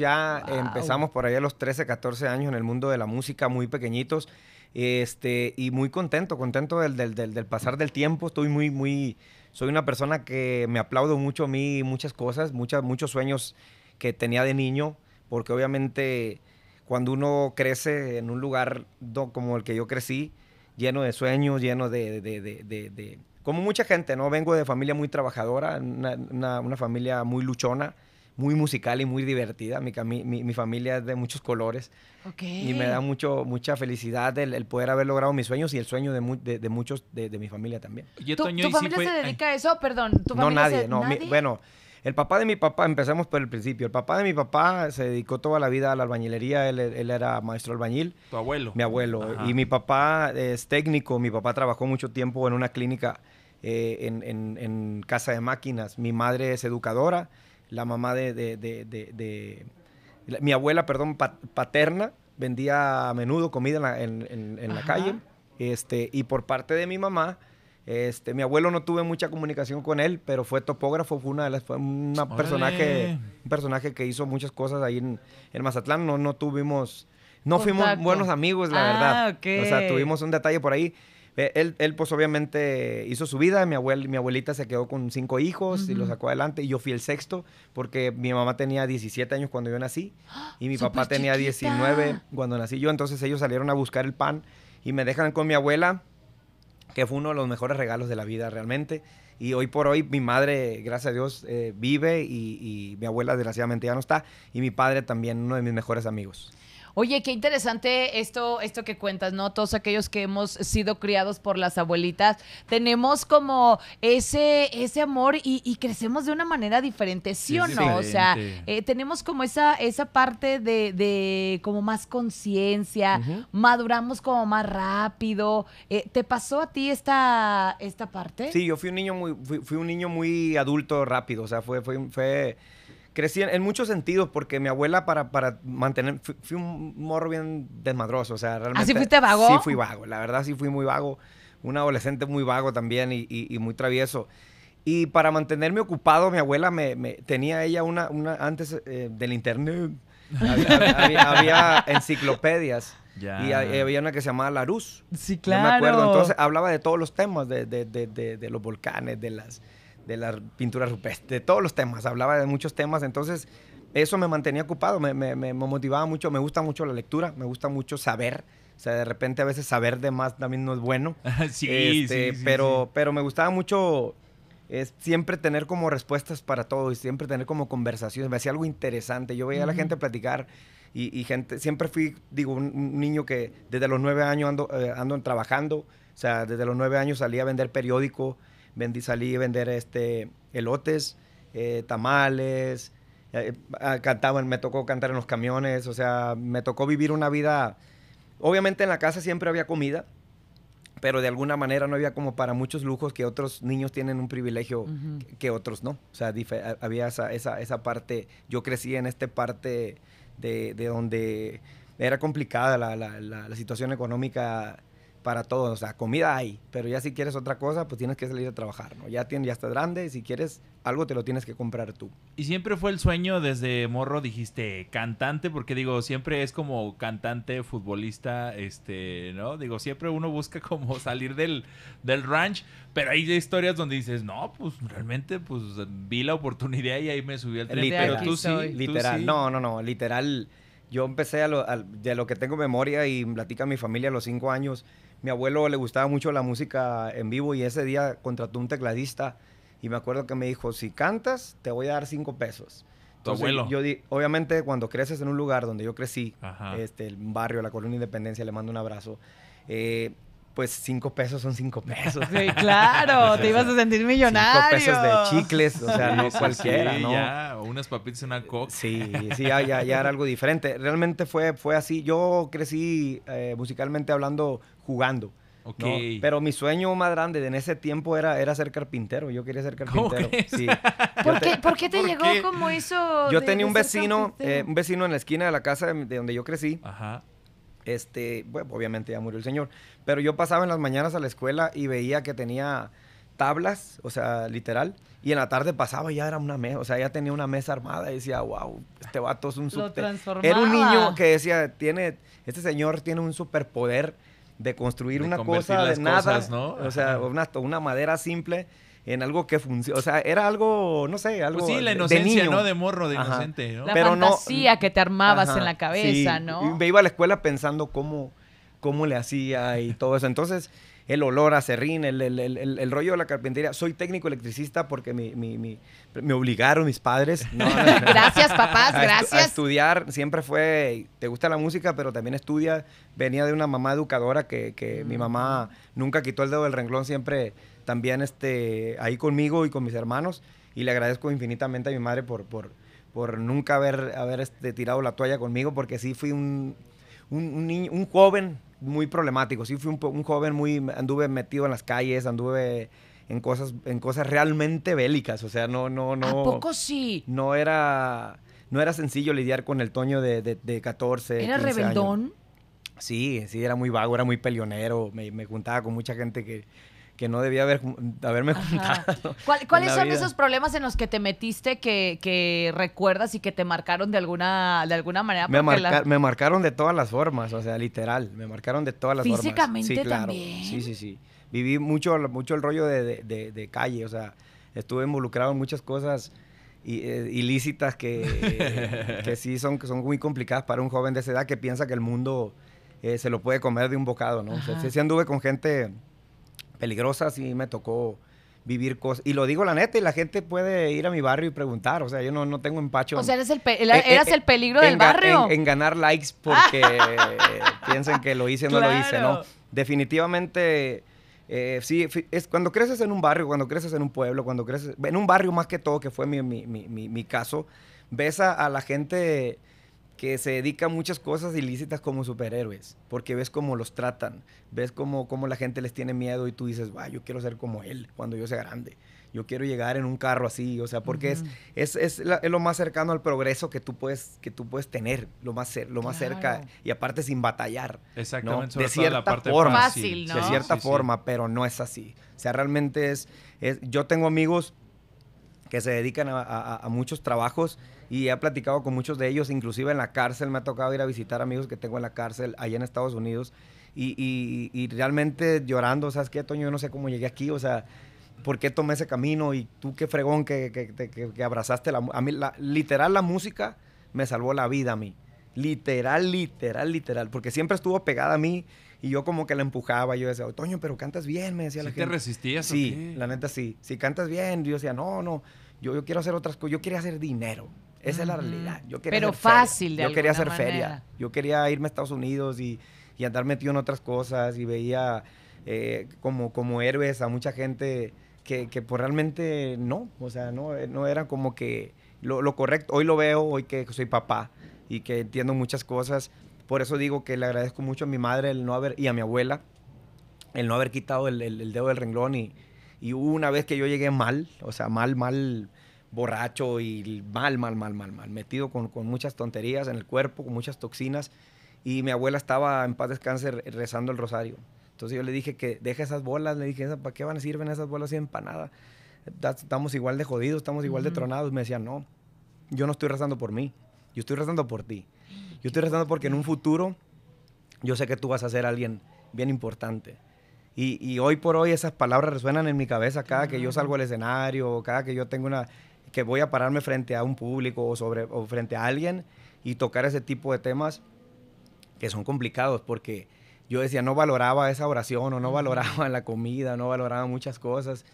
ya empezamos por ahí a los 13, 14 años en el mundo de la música, muy pequeñitos. Este, y muy contento, contento del, del, del, pasar del tiempo. Estoy muy, muy. Soy una persona que me aplaudo mucho a mí, muchas cosas, muchas, muchos sueños que tenía de niño, porque obviamente cuando uno crece en un lugar como el que yo crecí, lleno de sueños, lleno de, de, de, como mucha gente, ¿no? Vengo de familia muy trabajadora, una, una familia muy luchona, muy musical y muy divertida. Mi, familia es de muchos colores. Y me da mucho, mucha felicidad el, poder haber logrado mis sueños y el sueño de, muchos de, mi familia también. ¿Tu, familia se dedica a eso? Perdón. ¿tu no, nadie. No, ¿Nadie? bueno, el papá de mi papá, empecemos por el principio. El papá de mi papá se dedicó toda la vida a la albañilería. Él, era maestro albañil. ¿Tu abuelo? Mi abuelo. Y mi papá es técnico. Mi papá trabajó mucho tiempo en una clínica eh, en casa de máquinas. Mi madre es educadora la mamá de, mi abuela, perdón, paterna, vendía a menudo comida en la, calle. Este, y por parte de mi mamá, este, mi abuelo no tuve mucha comunicación con él, pero fue topógrafo, fue una de las, fue una personaje, un personaje que hizo muchas cosas ahí en, Mazatlán. No, no tuvimos, no fuimos buenos amigos, la verdad. Ah, o sea, tuvimos un detalle por ahí. Eh, él, él, pues obviamente hizo su vida, mi, mi abuelita se quedó con cinco hijos y los sacó adelante y yo fui el sexto porque mi mamá tenía 17 años cuando yo nací y mi papá tenía 19 cuando nací yo, entonces ellos salieron a buscar el pan y me dejan con mi abuela, que fue uno de los mejores regalos de la vida realmente. Y hoy por hoy mi madre, gracias a Dios, eh, vive y, y mi abuela desgraciadamente ya no está y mi padre también, uno de mis mejores amigos. Oye, qué interesante esto, esto que cuentas, ¿no? Todos aquellos que hemos sido criados por las abuelitas, tenemos como ese, ese amor y, crecemos de una manera diferente, ¿sí, o no? O sea, eh, tenemos como esa, esa parte de, como más conciencia, maduramos como más rápido. Eh, ¿Te pasó a ti esta, esta parte? Sí, yo fui un niño muy, fui, un niño muy adulto rápido, o sea, fue, fue crecí en, muchos sentidos porque mi abuela para, para mantener, fui, un morro bien desmadroso, o sea, ¿Ah, realmente. ¿Así fuiste vago? Sí, fui vago, la verdad sí fui muy vago, un adolescente muy vago también y, y, muy travieso. Y para mantenerme ocupado, mi abuela me, tenía ella una, una antes eh, del internet, había, enciclopedias. Y había una que se llamaba La Luz. Sí, claro. me acuerdo. Entonces hablaba de todos los temas, de, de, de, de los volcanes, de las de las pinturas rupestre, de todos los temas, hablaba de muchos temas, entonces eso me mantenía ocupado, me, motivaba mucho, me gusta mucho la lectura, me gusta mucho saber. O sea, de repente a veces saber de más también no es bueno. Este, pero, pero me gustaba mucho es siempre tener como respuestas para todo y siempre tener como conversaciones. Me hacía algo interesante. Yo veía a la gente platicar y, gente, siempre fui, digo, un, niño que desde los nueve años ando, eh, ando trabajando. O sea, desde los nueve años salí a vender periódico vendí, salí a vender este, elotes, eh, tamales, eh, ah, me tocó cantar en los camiones, o sea, me tocó vivir una vida, obviamente en la casa siempre había comida, pero de alguna manera no había como para muchos lujos que otros niños tienen un privilegio que, otros no. O sea, había esa, esa, esa, parte, yo crecí en esta parte de, donde era complicada la situación económica para todos. O sea, comida hay, pero ya si quieres otra cosa, pues tienes que salir a trabajar, ¿no? Ya, tienes, ya estás grande, si quieres algo te lo tienes que comprar tú. Y siempre fue el sueño desde morro, dijiste, cantante, porque digo, siempre es como cantante, futbolista, este, ¿no? Digo, siempre uno busca como salir del, del ranch, pero hay historias donde dices, no, pues realmente, pues vi la oportunidad y ahí me subí al tren. Literal, pero tú sí, literal. No, no, no, literal. Yo empecé de lo que tengo memoria y platica mi familia a los cinco años. Mi abuelo le gustaba mucho la música en vivo y ese día contrató un tecladista y me acuerdo que me dijo, si cantas, te voy a dar cinco pesos. tu abuelo. Yo obviamente, cuando creces en un lugar donde yo crecí, este, el barrio, la colonia Independencia, le mando un abrazo. Eh, pues cinco pesos son cinco pesos. Sí, claro, te ibas a sentir millonario. Cinco pesos de chicles, o sea, no cualquiera, ¿no? Ya, unas papitas y una coca. Sí, sí, ya, ya, era algo diferente. Realmente fue, fue así. Yo crecí eh, musicalmente hablando, jugando. Okay. Pero mi sueño más grande en ese tiempo era, era ser carpintero. Yo quería ser carpintero. Sí. ¿Por, qué, ¿Por, qué, te llegó como eso? Yo tenía un vecino, eh, un vecino en la esquina de la casa de donde yo crecí. Ajá este, bueno, obviamente ya murió el señor, pero yo pasaba en las mañanas a la escuela y veía que tenía tablas, o sea, literal, y en la tarde pasaba y ya era una mesa, o sea, ya tenía una mesa armada y decía, wow, este vato es un super... Era un niño que decía, tiene, este señor tiene un superpoder de construir una cosa de nada, cosas, ¿no? o sea, una madera simple en algo que funciona. O sea, era algo, no sé, pues algo. Pues sí, la inocencia, de ¿no? De morro, de inocente, ¿no? La fantasía que te armabas en la cabeza, ¿no? me iba a la escuela pensando cómo, cómo le hacía y todo eso. Entonces, el olor a serrín, el, rollo de la carpintería. Soy técnico electricista porque me obligaron mis padres. gracias, papás, gracias. estudiar siempre fue, te gusta la música, pero también estudia. Venía de una mamá educadora que, mi mm. mamá nunca quitó el dedo del renglón, siempre también este, ahí conmigo y con mis hermanos. Y le agradezco infinitamente a mi madre por, por, por nunca haber, haber este, tirado la toalla conmigo, porque sí fui un, joven muy problemático. Sí fui un, joven muy... Anduve metido en las calles, anduve en cosas, en cosas realmente bélicas. O sea, no, no, no... poco sí? No era... No era sencillo lidiar con el Toño de, de, 14, ¿Era rebeldón? Sí, sí, era muy vago, era muy pelionero Me, me, juntaba con mucha gente que, que no debía haber, haberme juntado. ¿Cuáles son esos problemas en los que te metiste que, recuerdas y que te marcaron de alguna, de alguna manera? Me, marcaron de todas las formas, o sea, literal, me marcaron de todas las formas. Físicamente También. Sí, sí, sí. Viví mucho, mucho el rollo de, calle, o sea, estuve involucrado en muchas cosas eh, ilícitas que, sí son, son muy complicadas para un joven de esa edad que piensa que el mundo eh, se lo puede comer de un bocado, ¿no? sí, sí anduve con gente peligrosas y me tocó vivir cosas. Y lo digo la neta, y la gente puede ir a mi barrio y preguntar. O sea, yo no, tengo empacho. O sea, eres el, eh, eh, eras eh, el peligro del barrio. En, ganar likes porque piensen que lo hice o no lo hice, ¿no? Definitivamente. sí, es cuando creces en un barrio, cuando creces en un pueblo, cuando creces en un barrio más que todo, que fue mi, caso, ves a, la gente que se dedica a muchas cosas ilícitas como superhéroes, porque ves cómo los tratan, ves cómo, la gente les tiene miedo y tú dices, va, yo quiero ser como él cuando yo sea grande, yo quiero llegar en un carro así, o sea, porque es, es, es, lo más cercano al progreso que tú puedes, que tú puedes tener, lo más, lo más cerca, y aparte sin batallar. Exactamente, de cierta forma, fácil, de cierta forma, pero no es así. O sea, realmente es yo tengo amigos que se dedican a, muchos trabajos y he platicado con muchos de ellos, inclusive en la cárcel, me ha tocado ir a visitar amigos que tengo en la cárcel allá en Estados Unidos y, realmente llorando, ¿sabes qué, Toño? Yo no sé cómo llegué aquí, o sea, ¿por qué tomé ese camino? Y tú qué fregón que, abrazaste la... A mí, literal, la música me salvó la vida a mí. Literal, literal, literal. Porque siempre estuvo pegada a mí y yo como que la empujaba. Yo decía, Toño, pero cantas bien, me decía la gente. ¿Te resistías? Sí, la neta sí. Si cantas bien, yo decía, no, no, yo, yo quiero hacer otras cosas. Yo quería hacer dinero. Esa es la realidad. Yo quería pero hacer fácil, feria. Yo quería hacer feria. Yo quería irme a Estados Unidos y, y andar metido en otras cosas y veía eh, como, como héroes a mucha gente que, que pues, realmente no. O sea, no, eh, no era como que lo, lo correcto. Hoy lo veo, hoy que soy papá y que entiendo muchas cosas. Por eso digo que le agradezco mucho a mi madre el no haber, y a mi abuela, el no haber quitado el, dedo del renglón. Y, y una vez que yo llegué mal, o sea, mal, mal, borracho y mal, mal, mal, mal, mal, metido con, muchas tonterías en el cuerpo, con muchas toxinas. Y mi abuela estaba en paz descanse rezando el rosario. Entonces yo le dije que deja esas bolas, le dije, ¿para qué van a sirven esas bolas y empanadas? Estamos igual de jodidos, estamos igual de tronados. Me decía, no, yo no estoy rezando por mí, yo estoy rezando por ti. Yo estoy rezando porque en un futuro yo sé que tú vas a ser alguien bien importante. Y, hoy por hoy esas palabras resuenan en mi cabeza cada que yo salgo al escenario, cada que yo tengo una, que voy a pararme frente a un público o frente a alguien y tocar ese tipo de temas que son complicados porque yo decía, no valoraba esa oración o no valoraba la comida, no valoraba muchas cosas.